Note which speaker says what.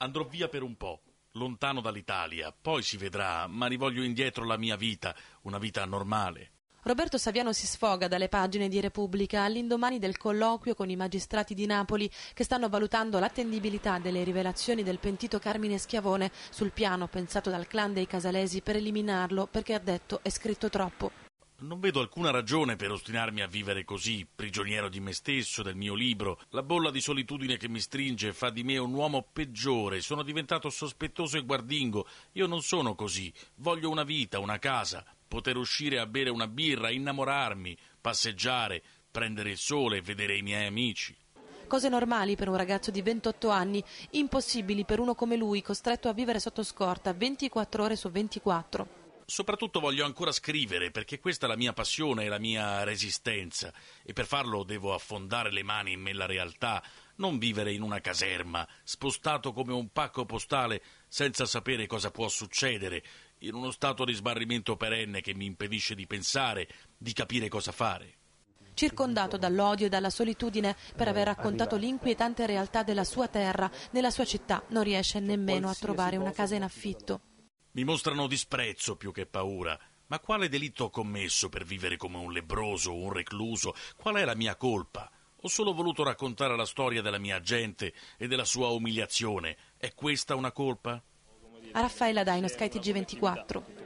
Speaker 1: Andrò via per un po', lontano dall'Italia, poi si vedrà, ma rivoglio indietro la mia vita, una vita normale.
Speaker 2: Roberto Saviano si sfoga dalle pagine di Repubblica all'indomani del colloquio con i magistrati di Napoli che stanno valutando l'attendibilità delle rivelazioni del pentito Carmine Schiavone sul piano pensato dal clan dei Casalesi per eliminarlo perché ha detto e scritto troppo.
Speaker 1: Non vedo alcuna ragione per ostinarmi a vivere così, prigioniero di me stesso, del mio libro. La bolla di solitudine che mi stringe fa di me un uomo peggiore. Sono diventato sospettoso e guardingo. Io non sono così. Voglio una vita, una casa, poter uscire a bere una birra, innamorarmi, passeggiare, prendere il sole e vedere i miei amici
Speaker 2: cose normali per un ragazzo di 28 anni, impossibili per uno come lui, costretto a vivere sotto scorta 24 ore su 24
Speaker 1: soprattutto voglio ancora scrivere perché questa è la mia passione e la mia resistenza e per farlo devo affondare le mani nella realtà, non vivere in una caserma, spostato come un pacco postale senza sapere cosa può succedere, in uno stato di sbarrimento perenne che mi impedisce di pensare, di capire cosa fare
Speaker 2: circondato dall'odio e dalla solitudine per aver raccontato l'inquietante realtà della sua terra, nella sua città non riesce nemmeno a trovare una casa in affitto.
Speaker 1: Mi mostrano disprezzo più che paura. Ma quale delitto ho commesso per vivere come un lebroso o un recluso? Qual è la mia colpa? Ho solo voluto raccontare la storia della mia gente e della sua umiliazione. È questa una colpa?
Speaker 2: A Raffaella Daino, tg 24